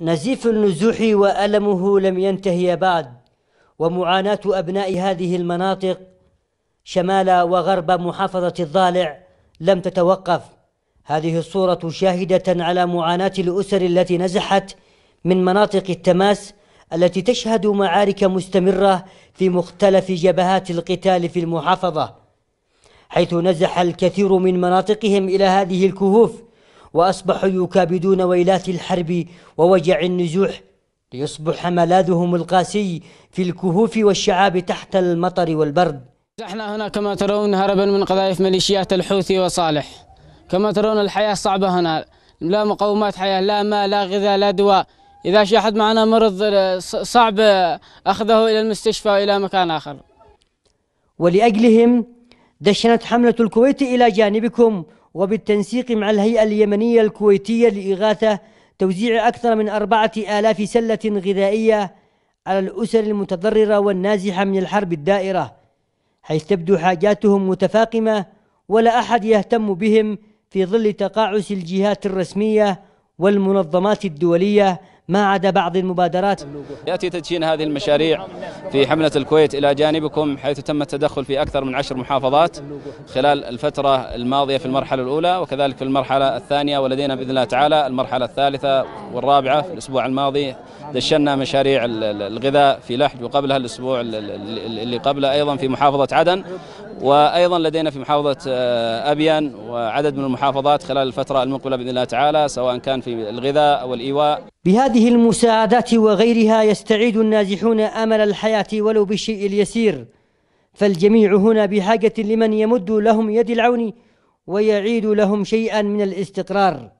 نزيف النزوح وألمه لم ينتهي بعد ومعاناة أبناء هذه المناطق شمال وغرب محافظة الضالع لم تتوقف هذه الصورة شاهدة على معاناة الأسر التي نزحت من مناطق التماس التي تشهد معارك مستمرة في مختلف جبهات القتال في المحافظة حيث نزح الكثير من مناطقهم إلى هذه الكهوف وأصبحوا يكابدون ويلات الحرب ووجع النزوح ليصبح ملاذهم القاسي في الكهوف والشعاب تحت المطر والبرد احنا هنا كما ترون هربا من قذائف ميليشيات الحوثي وصالح كما ترون الحياة صعبة هنا لا مقومات حياة لا ماء لا غذاء لا دواء إذا شي أحد معنا مرض آه، صعب آه، أخذه إلى المستشفى وإلى مكان آخر ولأجلهم دشنت حملة الكويت إلى جانبكم وبالتنسيق مع الهيئة اليمنية الكويتية لإغاثة توزيع أكثر من أربعة آلاف سلة غذائية على الأسر المتضررة والنازحة من الحرب الدائرة حيث تبدو حاجاتهم متفاقمة ولا أحد يهتم بهم في ظل تقاعس الجهات الرسمية والمنظمات الدولية ما عدا بعض المبادرات يأتي تدشين هذه المشاريع في حملة الكويت إلى جانبكم حيث تم التدخل في أكثر من عشر محافظات خلال الفترة الماضية في المرحلة الأولى وكذلك في المرحلة الثانية ولدينا بإذن الله تعالى المرحلة الثالثة والرابعة في الأسبوع الماضي دشنا مشاريع الغذاء في لحج وقبلها الأسبوع اللي قبله أيضا في محافظة عدن وأيضا لدينا في محافظة آه، أبيان وعدد من المحافظات خلال الفترة المقبلة بإذن الله تعالى سواء كان في الغذاء أو الإيواء بهذه المساعدات وغيرها يستعيد النازحون امل الحياه ولو بالشيء اليسير فالجميع هنا بحاجه لمن يمد لهم يد العون ويعيد لهم شيئا من الاستقرار